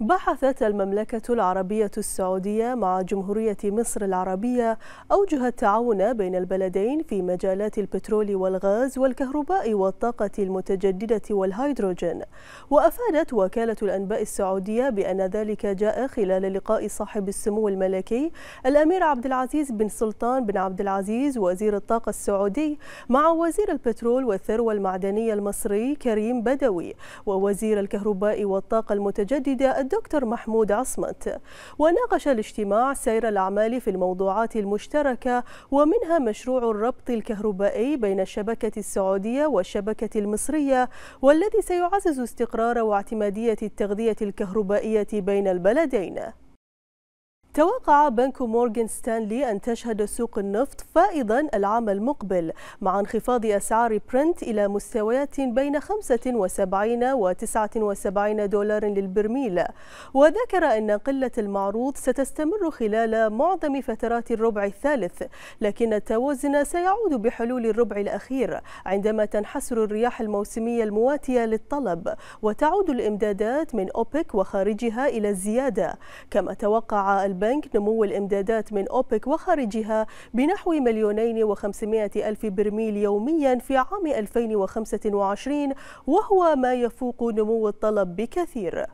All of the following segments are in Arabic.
بحثت المملكة العربية السعودية مع جمهورية مصر العربية أوجه التعاون بين البلدين في مجالات البترول والغاز والكهرباء والطاقة المتجددة والهيدروجين وأفادت وكالة الأنباء السعودية بأن ذلك جاء خلال لقاء صاحب السمو الملكي الأمير عبد العزيز بن سلطان بن عبد العزيز وزير الطاقة السعودي مع وزير البترول والثروة المعدنية المصري كريم بدوي ووزير الكهرباء والطاقة المتجددة الدكتور محمود عصمت وناقش الاجتماع سير الأعمال في الموضوعات المشتركة ومنها مشروع الربط الكهربائي بين الشبكة السعودية والشبكة المصرية والذي سيعزز استقرار واعتمادية التغذية الكهربائية بين البلدين توقع بنك مورغان ستانلي أن تشهد سوق النفط فائضا العام المقبل مع انخفاض أسعار برنت إلى مستويات بين 75 و 79 دولار للبرميل وذكر أن قلة المعروض ستستمر خلال معظم فترات الربع الثالث لكن التوازن سيعود بحلول الربع الأخير عندما تنحسر الرياح الموسمية المواتية للطلب وتعود الإمدادات من أوبك وخارجها إلى الزيادة كما توقع البنك البنك نمو الإمدادات من أوبك وخارجها بنحو مليونين وخمسمائة ألف برميل يوميا في عام 2025 وهو ما يفوق نمو الطلب بكثير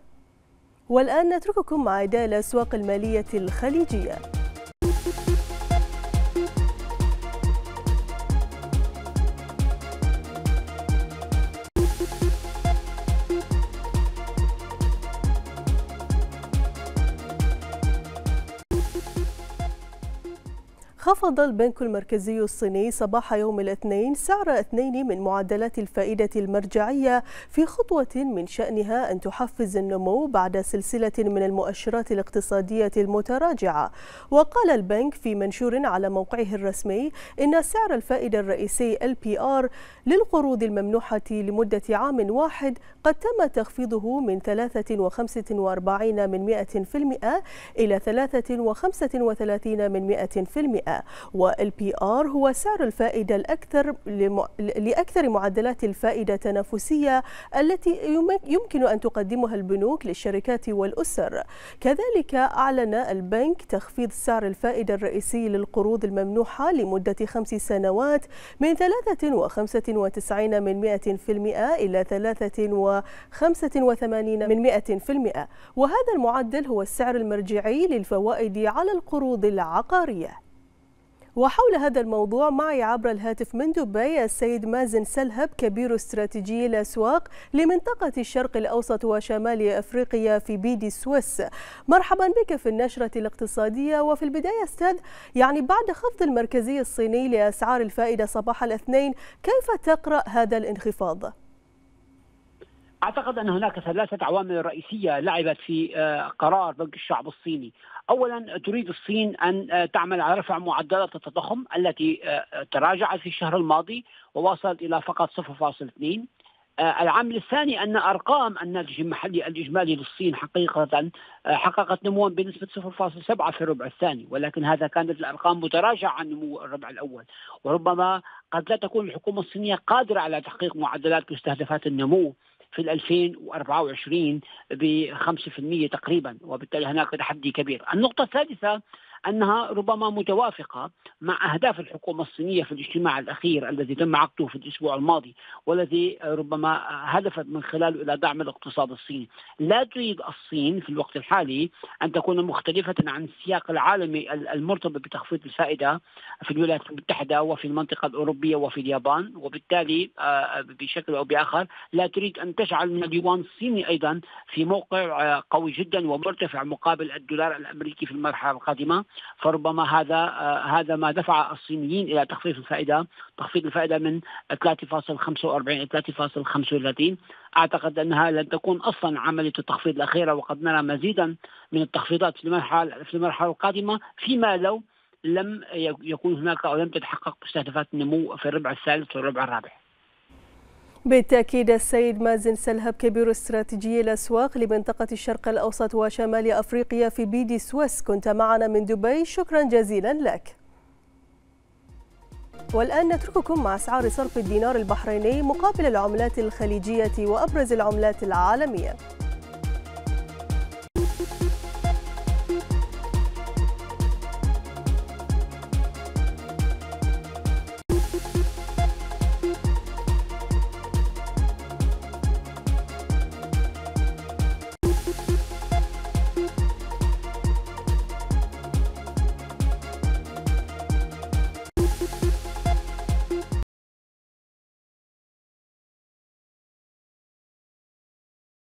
والآن نترككم مع عدالة أسواق المالية الخليجية خفض البنك المركزي الصيني صباح يوم الاثنين سعر اثنين من معدلات الفائدة المرجعية في خطوة من شأنها أن تحفز النمو بعد سلسلة من المؤشرات الاقتصادية المتراجعة وقال البنك في منشور على موقعه الرسمي إن سعر الفائدة الرئيسي LPR للقروض الممنوحة لمدة عام واحد قد تم تخفيضه من 3.45% من 100% إلى 3.35% من 100% الأداء والبي آر هو سعر الفائدة الأكثر لأكثر معدلات الفائدة تنافسية التي يمكن أن تقدمها البنوك للشركات والأسر كذلك أعلن البنك تخفيض سعر الفائدة الرئيسي للقروض الممنوحة لمدة خمس سنوات من 3.95 من 100 إلى 3.85 من 100 وهذا المعدل هو السعر المرجعي للفوائد على القروض العقارية وحول هذا الموضوع معي عبر الهاتف من دبي السيد مازن سلهب كبير استراتيجي الأسواق لمنطقة الشرق الأوسط وشمال أفريقيا في بيدي سويس مرحبا بك في النشرة الاقتصادية وفي البداية أستاذ يعني بعد خفض المركزي الصيني لأسعار الفائدة صباح الاثنين كيف تقرأ هذا الانخفاض؟ اعتقد ان هناك ثلاثه عوامل رئيسيه لعبت في آه، قرار بنك الشعب الصيني، اولا تريد الصين ان آه، تعمل على رفع معدلات التضخم التي آه، تراجعت في الشهر الماضي ووصلت الى فقط 0.2 العامل الثاني ان ارقام الناتج المحلي الاجمالي للصين حقيقه حققت نموا بنسبه 0.7 في الربع الثاني ولكن هذا كانت الارقام متراجعه عن نمو الربع الاول وربما قد لا تكون الحكومه الصينيه قادره على تحقيق معدلات مستهدفات النمو في 2024 ب 5% تقريبا وبالتالي هناك تحدي كبير. النقطة السادسه انها ربما متوافقه مع اهداف الحكومه الصينيه في الاجتماع الاخير الذي تم عقده في الاسبوع الماضي والذي ربما هدفت من خلاله الى دعم الاقتصاد الصيني. لا تريد الصين في الوقت الحالي ان تكون مختلفه عن السياق العالمي المرتبط بتخفيض الفائده في الولايات المتحده وفي المنطقه الاوروبيه وفي اليابان وبالتالي آه، بشكل او باخر لا تريد ان تجعل من اليوان الصيني ايضا في موقع آه، قوي جدا ومرتفع مقابل الدولار الامريكي في المرحله القادمه فربما هذا آه، هذا ما دفع الصينيين الى تخفيض الفائده تخفيض الفائده من 3.45 الى 3.35 اعتقد انها لن تكون اصلا عمليه التخفيض الاخيره وقد نرى مزيدا من التخفيضات في المرحله في المرحله القادمه فيما لو لم يكون هناك او لم تتحقق مستهدفات النمو في الربع الثالث والربع الرابع. بالتأكيد السيد مازن سلهب كبير استراتيجي الأسواق لمنطقة الشرق الأوسط وشمال أفريقيا في بيدي سويس كنت معنا من دبي شكرا جزيلا لك والآن نترككم مع أسعار صرف الدينار البحريني مقابل العملات الخليجية وأبرز العملات العالمية